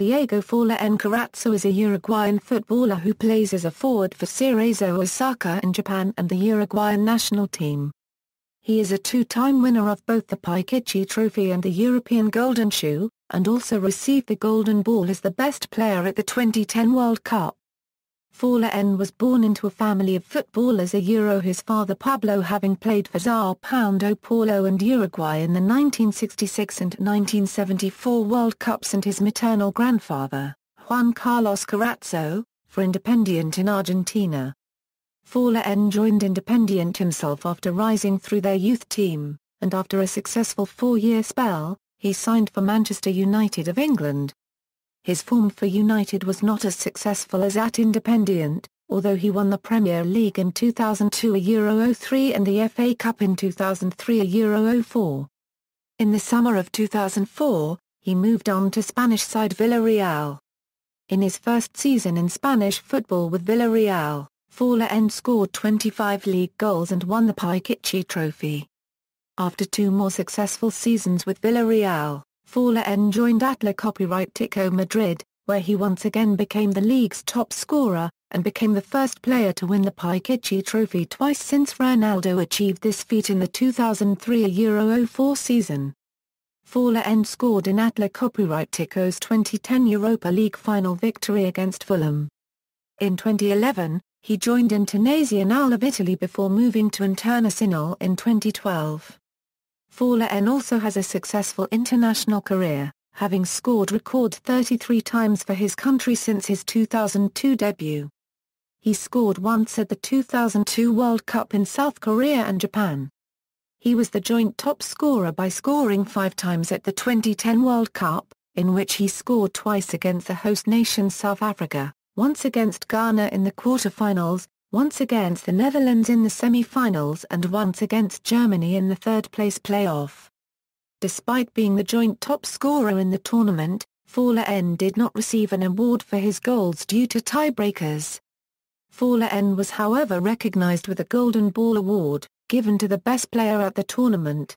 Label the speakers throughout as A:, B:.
A: Diego Fala Encarazzo is a Uruguayan footballer who plays as a forward for Cerezo Osaka in Japan and the Uruguayan national team. He is a two-time winner of both the Paikichi Trophy and the European Golden Shoe, and also received the Golden Ball as the best player at the 2010 World Cup. Faller N was born into a family of footballers a Euro his father Pablo having played for Sao O Paulo and Uruguay in the 1966 and 1974 World Cups and his maternal grandfather, Juan Carlos Corazzo, for Independiente in Argentina. Faller N joined Independiente himself after rising through their youth team, and after a successful four-year spell, he signed for Manchester United of England. His form for United was not as successful as at Independiente, although he won the Premier League in 2002 a Euro 03 and the FA Cup in 2003 a Euro 04. In the summer of 2004, he moved on to Spanish side Villarreal. In his first season in Spanish football with Villarreal, Fowler End scored 25 league goals and won the Pichichi Trophy. After two more successful seasons with Villarreal, Fowler then joined Atla copyright Tico Madrid, where he once again became the league's top scorer, and became the first player to win the Pichichi trophy twice since Ronaldo achieved this feat in the 2003 Euro 04 season. Fowler end scored in Atla copyright Tico's 2010 Europa League final victory against Fulham. In 2011, he joined Internazionale of Italy before moving to Internazionale in 2012. N also has a successful international career, having scored record 33 times for his country since his 2002 debut. He scored once at the 2002 World Cup in South Korea and Japan. He was the joint top scorer by scoring five times at the 2010 World Cup, in which he scored twice against the host nation South Africa, once against Ghana in the quarterfinals, once against the Netherlands in the semi-finals and once against Germany in the third-place playoff. Despite being the joint top scorer in the tournament, Fowler N did not receive an award for his goals due to tiebreakers. Fowler N was however recognized with a Golden Ball Award, given to the best player at the tournament.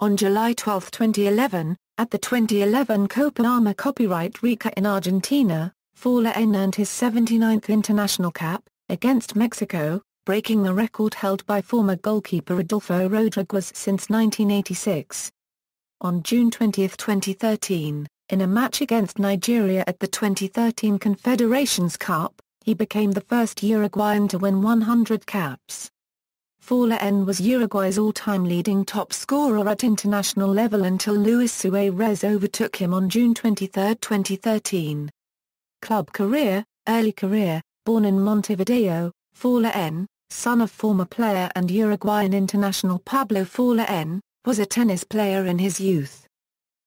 A: On July 12, 2011, at the 2011 Copa Arma Copyright Rica in Argentina, Fowler N earned his 79th international cap, against Mexico, breaking the record held by former goalkeeper Adolfo Rodriguez since 1986. On June 20, 2013, in a match against Nigeria at the 2013 Confederations Cup, he became the first Uruguayan to win 100 caps. Falla N was Uruguay's all-time leading top scorer at international level until Luis Suarez overtook him on June 23, 2013. Club career, early career, born in Montevideo, N, son of former player and Uruguayan international Pablo N, was a tennis player in his youth.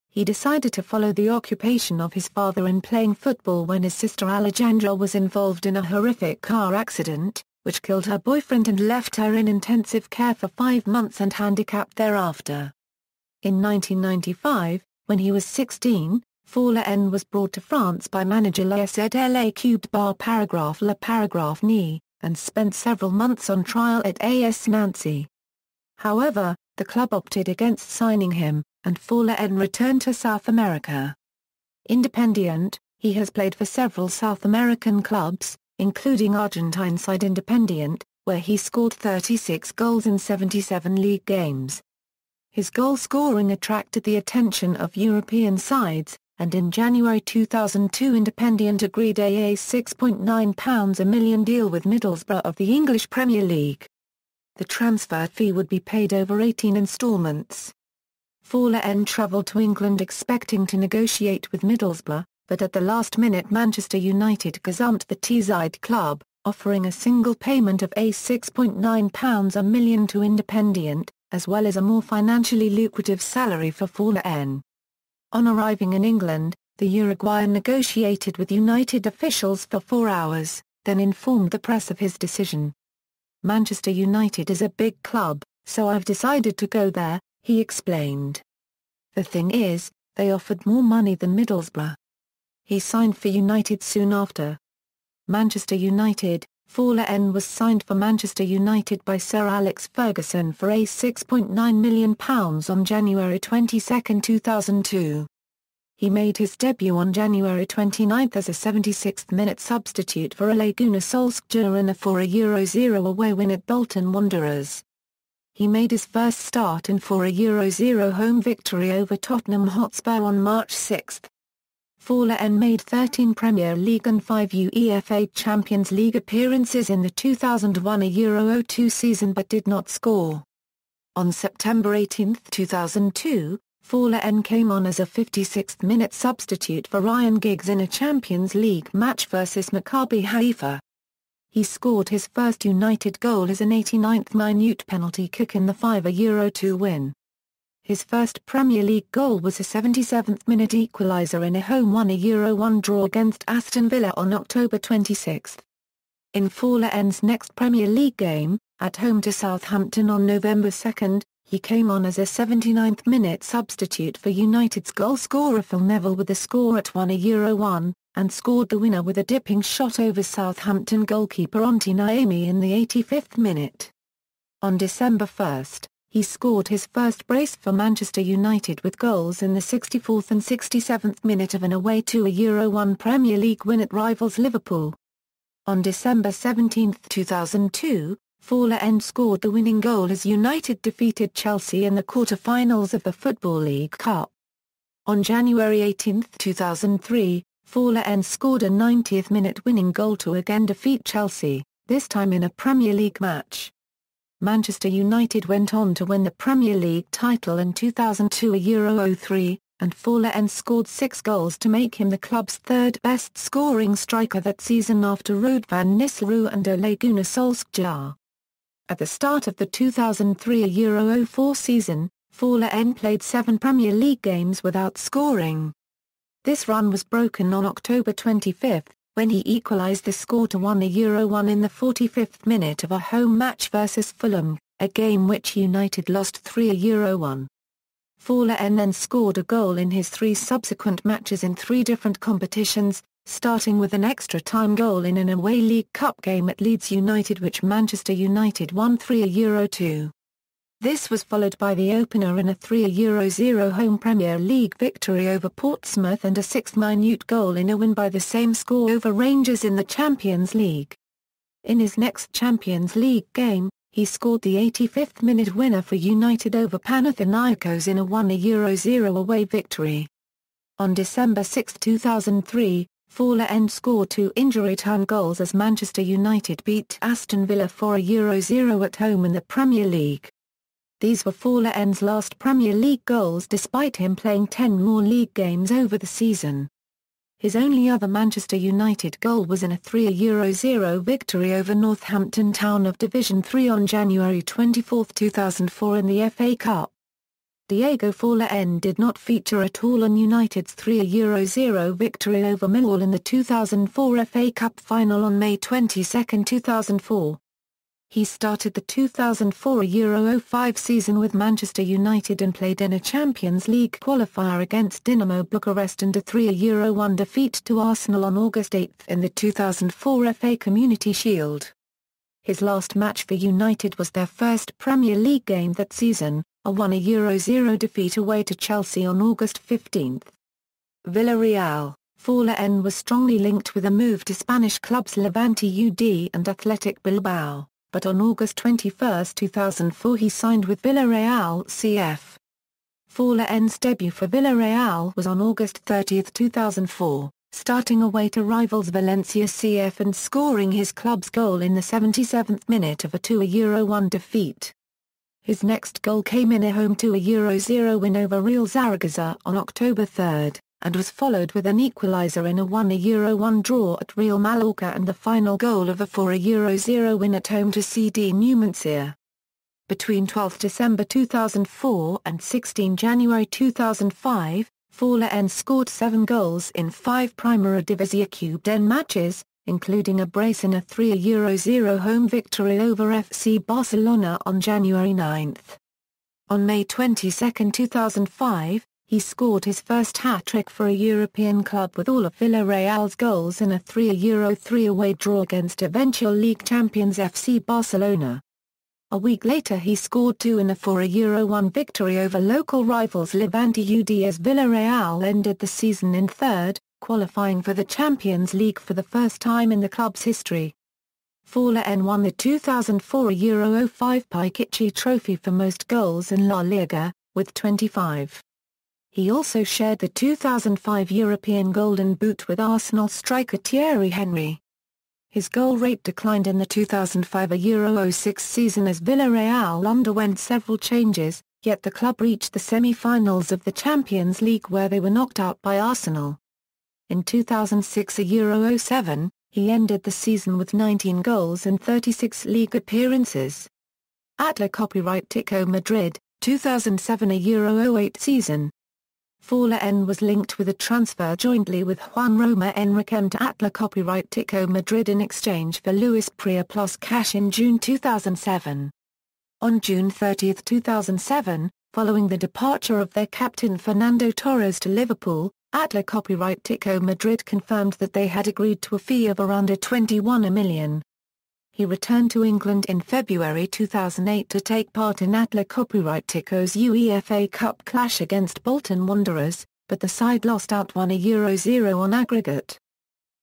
A: He decided to follow the occupation of his father in playing football when his sister Alejandra was involved in a horrific car accident, which killed her boyfriend and left her in intensive care for five months and handicapped thereafter. In 1995, when he was 16, Faller N was brought to France by manager La Cubed Bar Paragraph La Paragraph Ni, and spent several months on trial at AS Nancy. However, the club opted against signing him, and Faller N returned to South America. Independiente, he has played for several South American clubs, including Argentine side Independiente, where he scored 36 goals in 77 league games. His goal scoring attracted the attention of European sides, and in January 2002 Independent agreed a £6.9 a million deal with Middlesbrough of the English Premier League. The transfer fee would be paid over 18 instalments. Fowler N travelled to England expecting to negotiate with Middlesbrough, but at the last minute Manchester United gazumped the Teesside club, offering a single payment of a £6.9 a million to Independent, as well as a more financially lucrative salary for Fowler N. On arriving in England, the Uruguayan negotiated with United officials for four hours, then informed the press of his decision. Manchester United is a big club, so I've decided to go there, he explained. The thing is, they offered more money than Middlesbrough. He signed for United soon after. Manchester United, Falla N was signed for Manchester United by Sir Alex Ferguson for a £6.9 million on January 22, 2002. He made his debut on January 29 as a 76th-minute substitute for Laguna Solskjaer for a Euro 0 away win at Bolton Wanderers. He made his first start in for a Euro 0 home victory over Tottenham Hotspur on March 6. Fowler and made 13 Premier League and 5 UEFA Champions League appearances in the 2001 Euro 02 season but did not score. On September 18, 2002, Fowler N came on as a 56th-minute substitute for Ryan Giggs in a Champions League match versus Maccabi Haifa. He scored his first United goal as an 89th-minute penalty kick in the 5 Euro 2 win. His first Premier League goal was a 77th-minute equaliser in a home 1-1 draw against Aston Villa on October 26. In Fowler End's next Premier League game, at home to Southampton on November 2, he came on as a 79th-minute substitute for United's goal-scorer Phil Neville with a score at 1-1, and scored the winner with a dipping shot over Southampton goalkeeper Onti Naomi in the 85th minute. On December 1, he scored his first brace for Manchester United with goals in the 64th and 67th minute of an away to a Euro 1 Premier League win at rivals Liverpool. On December 17, 2002, Fowler End scored the winning goal as United defeated Chelsea in the quarter-finals of the Football League Cup. On January 18, 2003, Fowler End scored a 90th-minute winning goal to again defeat Chelsea, this time in a Premier League match. Manchester United went on to win the Premier League title in 2002 03, and Forlan scored six goals to make him the club's third best scoring striker that season after Rod van Nisselrooy and Ole Gunnar Solskjaer. At the start of the 2003 04 season, Forlan played seven Premier League games without scoring. This run was broken on October 25, when he equalised the score to Euro Euro 1 in the 45th minute of a home match versus Fulham, a game which United lost 3 Euro 1. Fowler then scored a goal in his three subsequent matches in three different competitions, starting with an extra time goal in an away League Cup game at Leeds United which Manchester United won 3 Euro 2. This was followed by the opener in a 3-0 home Premier League victory over Portsmouth and a sixth minute goal in a win by the same score over Rangers in the Champions League. In his next Champions League game, he scored the 85th minute winner for United over Panathinaikos in a 1-0 away victory. On December 6, 2003, Fowler end scored two injury time goals as Manchester United beat Aston Villa for a Euro 0 at home in the Premier League. These were Forlan's last Premier League goals despite him playing 10 more league games over the season. His only other Manchester United goal was in a 3-0 victory over Northampton Town of Division 3 on January 24, 2004 in the FA Cup. Diego Forlan did not feature at all on United's 3-0 victory over Millwall in the 2004 FA Cup final on May 22, 2004. He started the 2004 Euro 05 season with Manchester United and played in a Champions League qualifier against Dinamo Bucharest and a 3-0 1 defeat to Arsenal on August 8 in the 2004 FA Community Shield. His last match for United was their first Premier League game that season, a 1-0 Euro 0 defeat away to Chelsea on August 15. Villarreal, N was strongly linked with a move to Spanish clubs Levante UD and Athletic Bilbao but on August 21, 2004 he signed with Villarreal CF. Fowler N's debut for Villarreal was on August 30, 2004, starting away to rivals Valencia CF and scoring his club's goal in the 77th minute of a 2-1 defeat. His next goal came in a home 2-0 win over Real Zaragoza on October 3 and was followed with an equaliser in a 1-1 draw at Real Mallorca and the final goal of a 4-0 win at home to CD Numancia. Between 12 December 2004 and 16 January 2005, Forlan scored seven goals in five Primera División Cube den matches, including a brace in a 3-0 home victory over FC Barcelona on January 9. On May 22, 2005, he scored his first hat-trick for a European club with all of Villarreal's goals in a 3-0-3 away draw against eventual league champions FC Barcelona. A week later he scored two in a 4-1 victory over local rivals Levante UD as Villarreal ended the season in third, qualifying for the Champions League for the first time in the club's history. Fawler N won the 2004 Euro 05 Pichichi Trophy for most goals in La Liga, with 25. He also shared the 2005 European Golden Boot with Arsenal striker Thierry Henry. His goal rate declined in the 2005 Euro 06 season as Villarreal underwent several changes, yet the club reached the semi-finals of the Champions League where they were knocked out by Arsenal. In 2006 Euro 07, he ended the season with 19 goals and 36 league appearances. Atla copyright Tico Madrid, 2007 Euro 08 season. Fowler N was linked with a transfer jointly with Juan Roma Enriquem to Atla copyright Tico Madrid in exchange for Luis Priya plus cash in June 2007. On June 30, 2007, following the departure of their captain Fernando Torres to Liverpool, Atla copyright Tico Madrid confirmed that they had agreed to a fee of around a 21 million. He returned to England in February 2008 to take part in Adler Copyright Tico's UEFA Cup clash against Bolton Wanderers, but the side lost out 1-0 on aggregate.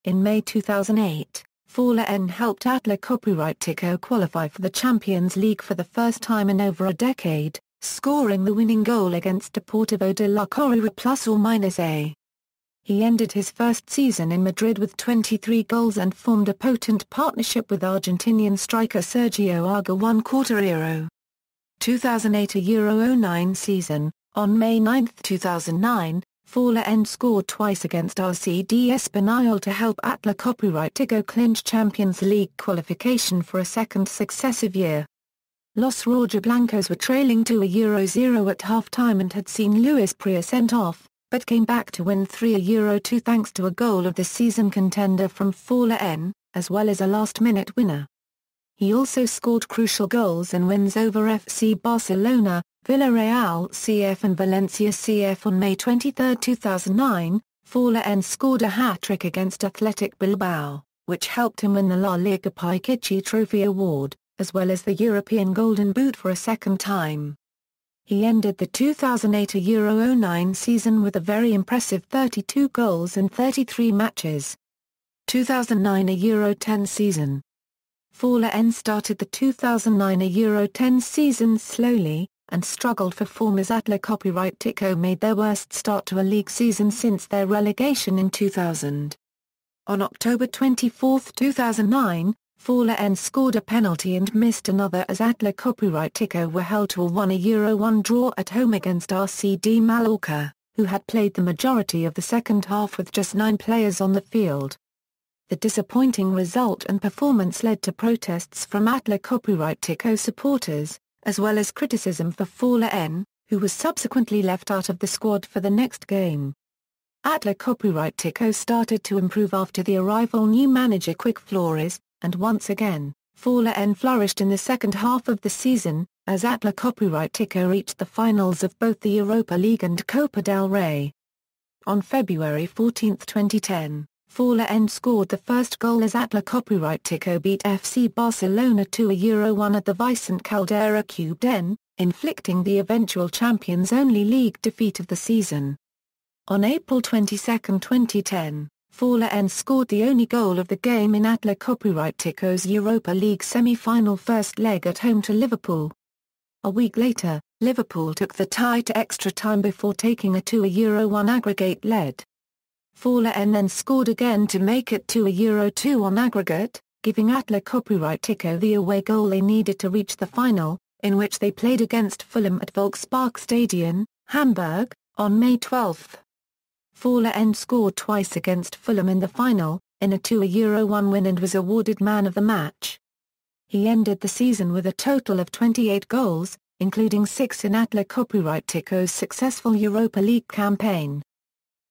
A: In May 2008, Fowler N helped Adler Copyright Tico qualify for the Champions League for the first time in over a decade, scoring the winning goal against Deportivo de la Coruña plus or minus a. He ended his first season in Madrid with 23 goals and formed a potent partnership with Argentinian striker Sergio Arga one quarter Euro. 2008 09 season, on May 9, 2009, Fowler End scored twice against RCD Espanyol to help Atla go clinch Champions League qualification for a second successive year. Los Roja Blancos were trailing 2 Euro 0 at half-time and had seen Luis Priya sent off, but came back to win 3 Euro 2 thanks to a goal of the season contender from Fowler N, as well as a last-minute winner. He also scored crucial goals in wins over FC Barcelona, Villarreal CF and Valencia CF on May 23, 2009, Fowler N scored a hat-trick against Athletic Bilbao, which helped him win the La Liga Pichichi Trophy Award, as well as the European Golden Boot for a second time. He ended the 2008 09 season with a very impressive 32 goals in 33 matches. 2009 10 season. Fowler N started the 2009 10 season slowly, and struggled for form as Atla copyright Tico made their worst start to a league season since their relegation in 2000. On October 24, 2009, Faller N scored a penalty and missed another as Adler Copyright Tico were held to a 1-1 draw at home against RCD Mallorca, who had played the majority of the second half with just nine players on the field. The disappointing result and performance led to protests from Adler Copyright Tico supporters, as well as criticism for Faller N, who was subsequently left out of the squad for the next game. Atla copyright Tico started to improve after the arrival new manager Quick Flores, and once again, Faller N flourished in the second half of the season, as Atla Copyright Ticker reached the finals of both the Europa League and Copa del Rey. On February 14, 2010, Faller N scored the first goal as Atla Copyright Ticker beat FC Barcelona to a Euro 1 at the Vicent Caldera Cubed Den, inflicting the eventual champions-only league defeat of the season. On April 22, 2010, faller N scored the only goal of the game in Adler Copyrighticos Europa League semi-final first leg at home to Liverpool. A week later, Liverpool took the tie to extra time before taking a 2 1 aggregate lead. faller N then scored again to make it 2 2 on aggregate, giving Atlético Copyrightico the away goal they needed to reach the final, in which they played against Fulham at Volkspark Stadion, Hamburg, on May 12. Fowler End scored twice against Fulham in the final, in a 2 Euro 1 win and was awarded man of the match. He ended the season with a total of 28 goals, including six in Atla Copyright Tico's successful Europa League campaign.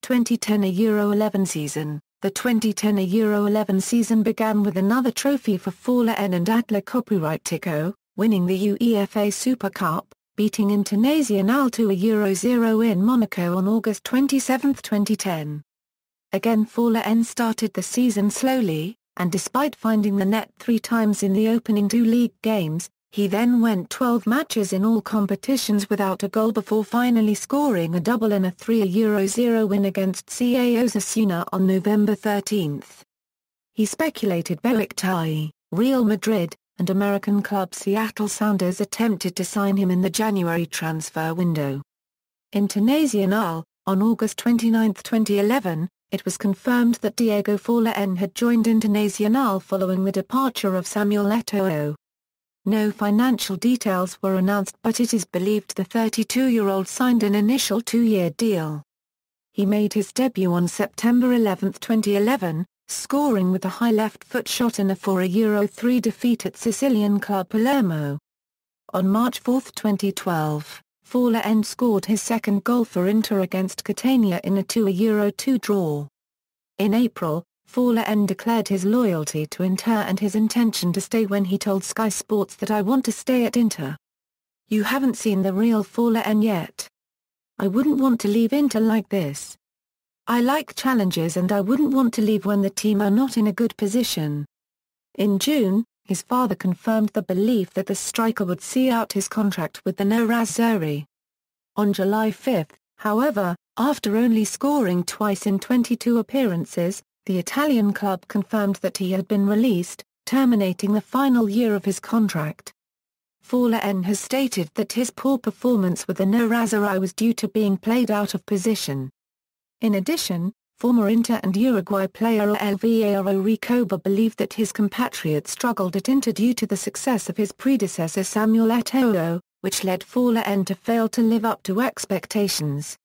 A: 2010 Euro 11 season The 2010 Euro 11 season began with another trophy for Fowler N and Atla Copyright Tico, winning the UEFA Super Cup, beating Indonesian Al to a Euro 0 in Monaco on August 27, 2010. Again Fowler N started the season slowly, and despite finding the net three times in the opening two league games, he then went 12 matches in all competitions without a goal before finally scoring a double in a 3 Euro 0 win against CA Osasuna on November 13. He speculated Beric Tai Real Madrid, and American club Seattle Sounders attempted to sign him in the January transfer window. Internazionale, on August 29, 2011, it was confirmed that Diego Forlan had joined Internazionale following the departure of Samuel Eto'o. No financial details were announced but it is believed the 32-year-old signed an initial two-year deal. He made his debut on September 11, 2011, scoring with a high left foot shot in a 4-0 Euro 3 defeat at Sicilian club Palermo. On March 4, 2012, Forlan scored his second goal for Inter against Catania in a 2-0 Euro 2 2 draw. In April, Forlan declared his loyalty to Inter and his intention to stay when he told Sky Sports that I want to stay at Inter. You haven't seen the real Forlan yet. I wouldn't want to leave Inter like this. I like challenges and I wouldn't want to leave when the team are not in a good position. In June, his father confirmed the belief that the striker would see out his contract with the Nerazzurri. On July 5, however, after only scoring twice in 22 appearances, the Italian club confirmed that he had been released, terminating the final year of his contract. Fowler N has stated that his poor performance with the Nerazzurri was due to being played out of position. In addition, former Inter and Uruguay player Elviro Recoba believed that his compatriot struggled at Inter due to the success of his predecessor Samuel Eto'o, which led Forlan to fail to live up to expectations.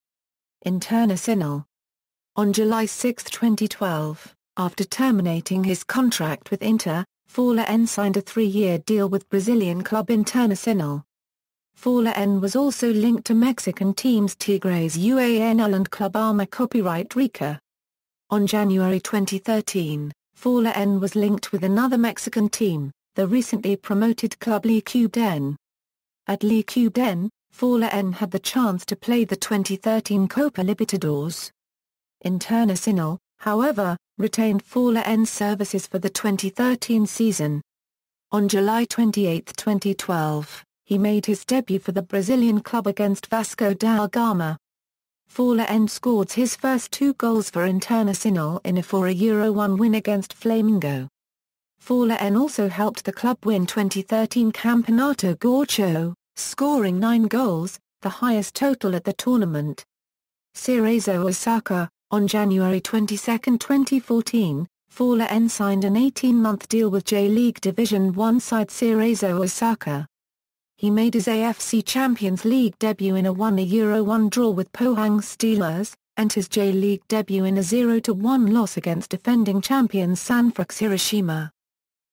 A: Internacional On July 6, 2012, after terminating his contract with Inter, Forlan signed a three-year deal with Brazilian club Internacional. Fowler N was also linked to Mexican teams Tigres UANL and Club Arma copyright Rica. On January 2013, Fowler N was linked with another Mexican team, the recently promoted club Licuden. At Lee Fowler N had the chance to play the 2013 Copa Libertadores. Internacional, however, retained Fowler N's services for the 2013 season. On July 28, 2012, he made his debut for the Brazilian club against Vasco da Gama. Fowler end scored his first two goals for Internacional in a 4-1 Euro 1 win against Flamengo. Fowler N also helped the club win 2013 Campeonato Gaucho, scoring nine goals, the highest total at the tournament. Cerezo Osaka, on January 22, 2014, Fowler N signed an 18-month deal with J-League Division 1 side Cerezo Osaka he made his AFC Champions League debut in a 1-1 draw with Pohang Steelers, and his J-League debut in a 0-1 loss against defending champions Sanfrecce Hiroshima.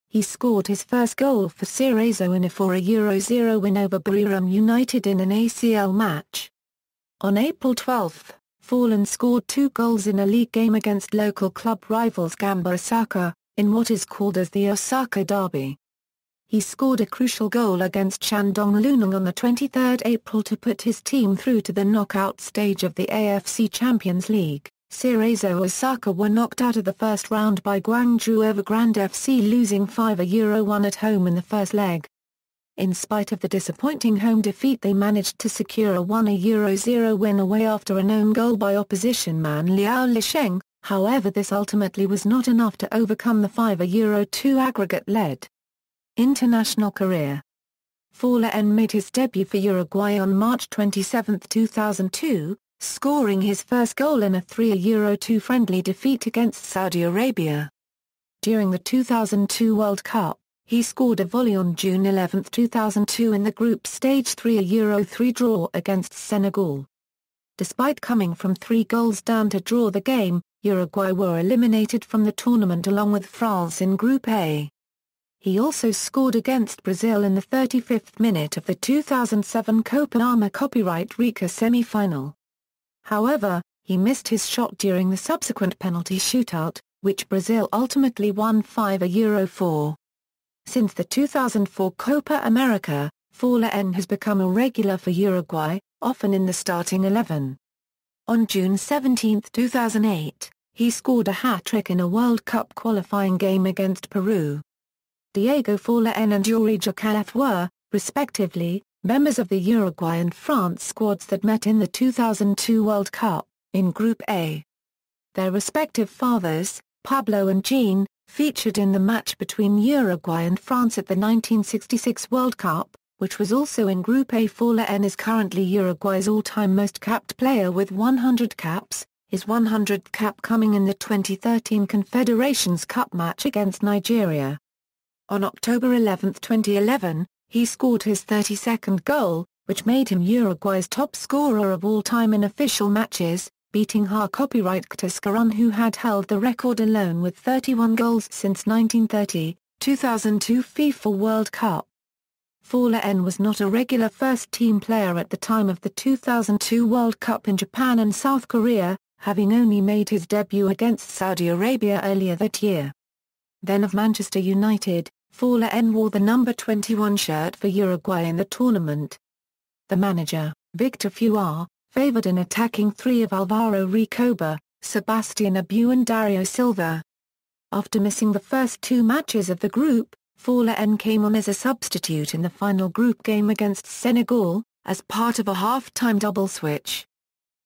A: He scored his first goal for Cerezo in a 4-0 win over Buriram United in an ACL match. On April 12, Fallen scored two goals in a league game against local club rivals Gamba Osaka, in what is called as the Osaka Derby. He scored a crucial goal against Shandong Luneng on 23 April to put his team through to the knockout stage of the AFC Champions League. Cerezo Osaka were knocked out of the first round by Guangzhou Evergrande FC losing 5-1 at home in the first leg. In spite of the disappointing home defeat they managed to secure a 1-0 win away after an own goal by opposition man Liao Lisheng, however this ultimately was not enough to overcome the 5-2 aggregate lead. International career N made his debut for Uruguay on March 27, 2002, scoring his first goal in a 3 Euro 2 friendly defeat against Saudi Arabia. During the 2002 World Cup, he scored a volley on June 11, 2002 in the group stage 3 3 draw against Senegal. Despite coming from three goals down to draw the game, Uruguay were eliminated from the tournament along with France in Group A. He also scored against Brazil in the 35th minute of the 2007 Copa Arma Copyright Rica semi-final. However, he missed his shot during the subsequent penalty shootout, which Brazil ultimately won 5 0 4. Since the 2004 Copa America, Fala N has become a regular for Uruguay, often in the starting 11. On June 17, 2008, he scored a hat-trick in a World Cup qualifying game against Peru. Diego Forlan and Yuri Calaf were, respectively, members of the Uruguay and France squads that met in the 2002 World Cup, in Group A. Their respective fathers, Pablo and Jean, featured in the match between Uruguay and France at the 1966 World Cup, which was also in Group A. Forlan is currently Uruguay's all-time most capped player with 100 caps, his 100th cap coming in the 2013 Confederations Cup match against Nigeria. On October 11, 2011, he scored his 32nd goal, which made him Uruguay's top scorer of all time in official matches, beating Ha copyright Cascaron who had held the record alone with 31 goals since 1930, 2002 FIFA World Cup. Fowler N was not a regular first-team player at the time of the 2002 World Cup in Japan and South Korea, having only made his debut against Saudi Arabia earlier that year. Then of Manchester United, Fowler N wore the number 21 shirt for Uruguay in the tournament. The manager, Victor Fua, favored an attacking three of Alvaro Recoba, Sebastian Abu and Dario Silva. After missing the first two matches of the group, Fowler N came on as a substitute in the final group game against Senegal, as part of a half-time double switch.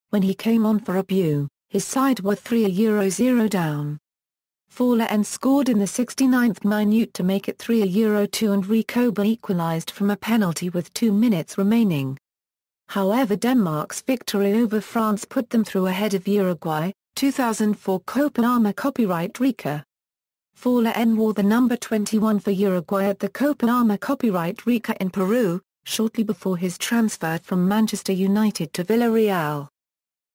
A: When he came on for Abu, his side were 3-0 down and scored in the 69th minute to make it 3-2 and Recoba equalised from a penalty with two minutes remaining. However Denmark's victory over France put them through ahead of Uruguay, 2004 Copa Arma copyright Faller Forlan wore the number 21 for Uruguay at the Copa Arma copyright Rika in Peru, shortly before his transfer from Manchester United to Villarreal.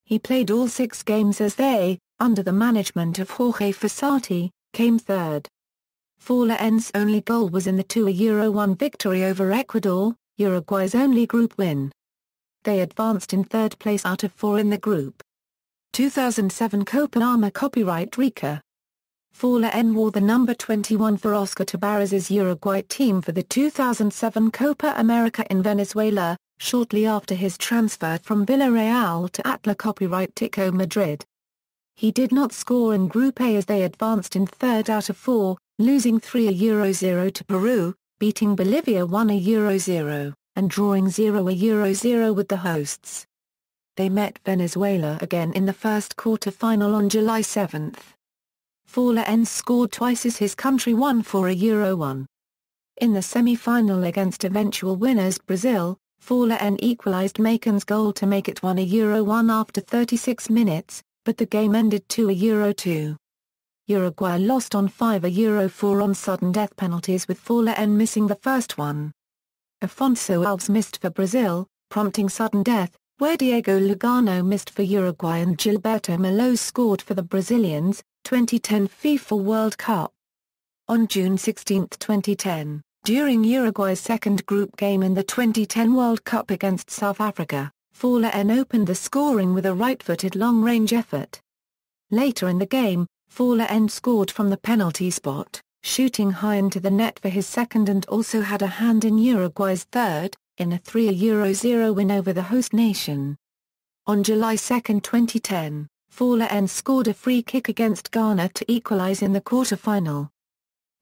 A: He played all six games as they, under the management of Jorge Fossati, came third. Forlaen's only goal was in the 2-1 1 victory over Ecuador, Uruguay's only group win. They advanced in third place out of four in the group. 2007 Copa America copyright Rika. Forlaen wore the number 21 for Oscar Tabarez's Uruguay team for the 2007 Copa America in Venezuela, shortly after his transfer from Villarreal to Atla copyright Tico Madrid. He did not score in Group A as they advanced in third out of four, losing 3-0 to Peru, beating Bolivia 1-0, and drawing 0-0 with the hosts. They met Venezuela again in the first quarter-final on July 7. Forlan scored twice as his country won for a Euro 1. In the semi-final against eventual winners Brazil, N equalized Macon's goal to make it one 1 after 36 minutes, but the game ended 2-2. Euro 2. Uruguay lost on 5-4 4 on sudden death penalties with Forlan missing the first one. Afonso Alves missed for Brazil, prompting sudden death, where Diego Lugano missed for Uruguay and Gilberto Melo scored for the Brazilians, 2010 FIFA World Cup. On June 16, 2010, during Uruguay's second group game in the 2010 World Cup against South Africa, Fowler N opened the scoring with a right-footed long-range effort. Later in the game, Fowler N scored from the penalty spot, shooting high into the net for his second and also had a hand in Uruguay's third, in a 3-0 win over the host nation. On July 2, 2010, Fowler N scored a free kick against Ghana to equalize in the quarter-final.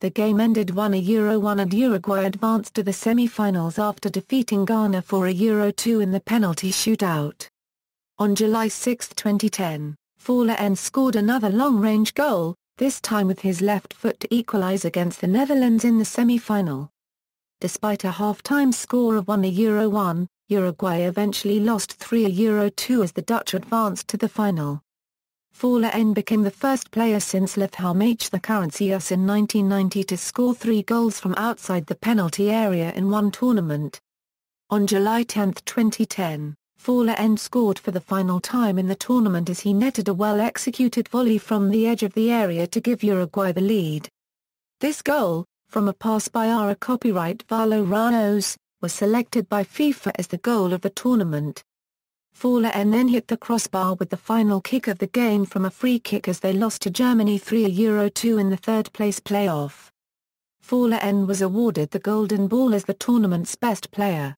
A: The game ended 1-1 Euro 1 and Uruguay advanced to the semi-finals after defeating Ghana for a Euro 2 in the penalty shootout. On July 6, 2010, Fowler scored another long-range goal, this time with his left foot to equalize against the Netherlands in the semi-final. Despite a half-time score of 1 Euro 1, Uruguay eventually lost 3 Euro 2 as the Dutch advanced to the final. Fowler N became the first player since Lev H. the Currencyus in 1990 to score three goals from outside the penalty area in one tournament. On July 10, 2010, Fowler N scored for the final time in the tournament as he netted a well-executed volley from the edge of the area to give Uruguay the lead. This goal, from a pass by Ara copyright Valo Ramos, was selected by FIFA as the goal of the tournament. Faller and then hit the crossbar with the final kick of the game from a free kick as they lost to Germany 3-2 in the third-place playoff. Faller N was awarded the Golden Ball as the tournament's best player.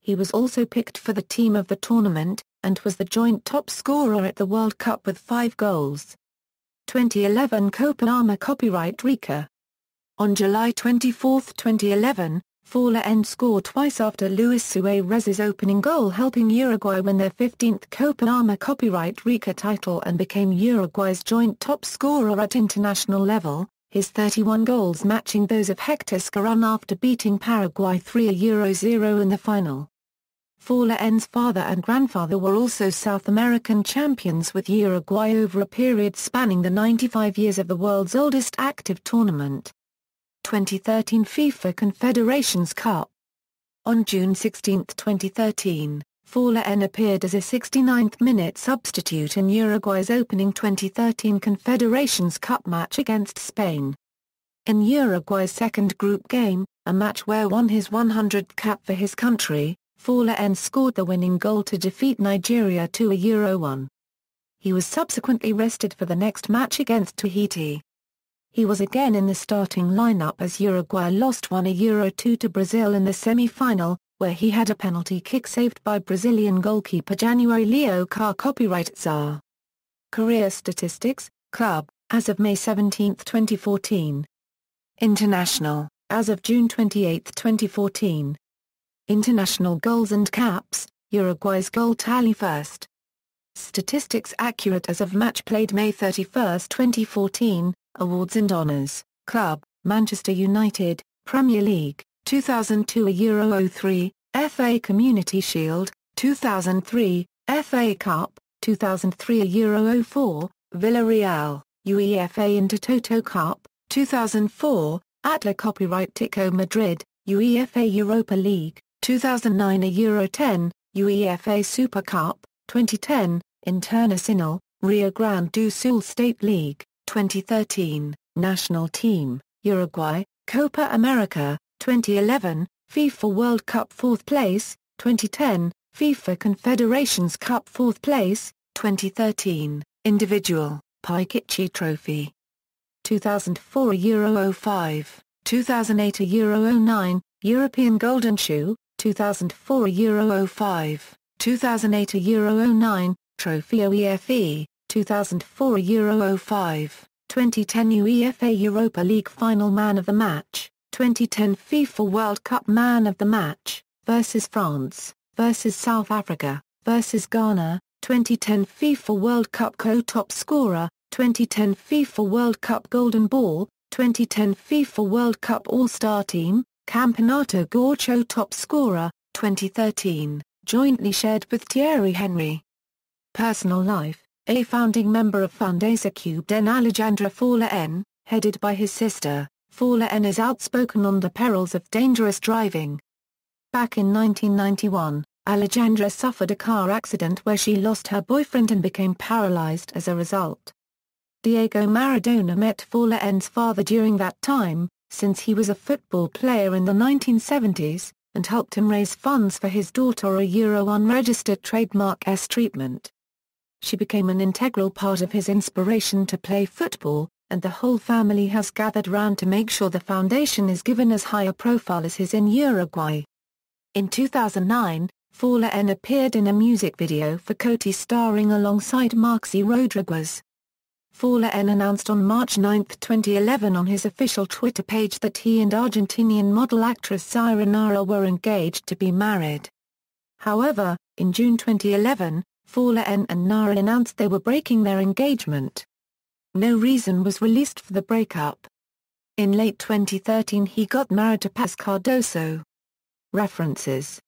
A: He was also picked for the team of the tournament, and was the joint top scorer at the World Cup with five goals. 2011 Copenhagen Copyright Rika On July 24, 2011, Fowler end score twice after Luis Suarez's opening goal helping Uruguay win their 15th Copa Arma copyright Rica title and became Uruguay's joint top scorer at international level, his 31 goals matching those of Hector Scarron after beating Paraguay 3-0 in the final. Fowler end's father and grandfather were also South American champions with Uruguay over a period spanning the 95 years of the world's oldest active tournament. 2013 FIFA Confederations Cup. On June 16, 2013, N appeared as a 69th-minute substitute in Uruguay's opening 2013 Confederations Cup match against Spain. In Uruguay's second group game, a match where won his 100th cap for his country, N scored the winning goal to defeat Nigeria to a Euro 1. He was subsequently rested for the next match against Tahiti. He was again in the starting lineup as Uruguay lost 1-0 Euro 2 to Brazil in the semi-final, where he had a penalty kick saved by Brazilian goalkeeper January Leo Carr copyright czar. Career statistics, club, as of May 17, 2014. International, as of June 28, 2014. International goals and caps, Uruguay's goal tally first. Statistics accurate as of match played May 31, 2014, Awards and Honours, Club, Manchester United, Premier League, 2002 Euro 03, FA Community Shield, 2003, FA Cup, 2003 Euro 04, Villarreal, UEFA Intertoto Cup, 2004, Atla Copyright Tico Madrid, UEFA Europa League, 2009 Euro 10, UEFA Super Cup, 2010, Internacional, Rio Grande do Sul State League, 2013, National Team, Uruguay, Copa America, 2011, FIFA World Cup 4th place, 2010, FIFA Confederations Cup 4th place, 2013, Individual, Paikichi Trophy. 2004 Euro 05, 2008 Euro 09, European Golden Shoe, 2004 Euro 05, 2008 Euro 09, Trophy OEFE, 2004 Euro 05, 2010 UEFA Europa League Final Man of the Match, 2010 FIFA World Cup Man of the Match, versus France, versus South Africa, versus Ghana, 2010 FIFA World Cup co-top scorer, 2010 FIFA World Cup Golden Ball, 2010 FIFA World Cup All-Star Team, Campeonato Gaucho top scorer, 2013, jointly shared with Thierry Henry. Personal life a founding member of Fundasa Cube den Alejandra Fawler N, headed by his sister, Falla N is outspoken on the perils of dangerous driving. Back in 1991, Alejandra suffered a car accident where she lost her boyfriend and became paralyzed as a result. Diego Maradona met Falla N's father during that time, since he was a football player in the 1970s, and helped him raise funds for his daughter a Euro unregistered trademark S treatment she became an integral part of his inspiration to play football, and the whole family has gathered round to make sure the foundation is given as high a profile as his in Uruguay. In 2009, Fala N appeared in a music video for Coty starring alongside Marxie Rodriguez. Fala N announced on March 9, 2011 on his official Twitter page that he and Argentinian model actress Zaira Nara were engaged to be married. However, in June 2011, Fowler N and Nara announced they were breaking their engagement. No reason was released for the breakup. In late 2013 he got married to Paz Cardoso. References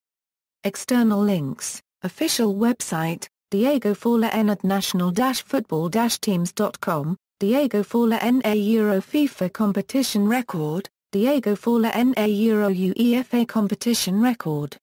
A: External links Official website, Diego Fowler N at national-football-teams.com, Diego Fowler N a Euro FIFA competition record, Diego Fowler N a Euro UEFA competition record.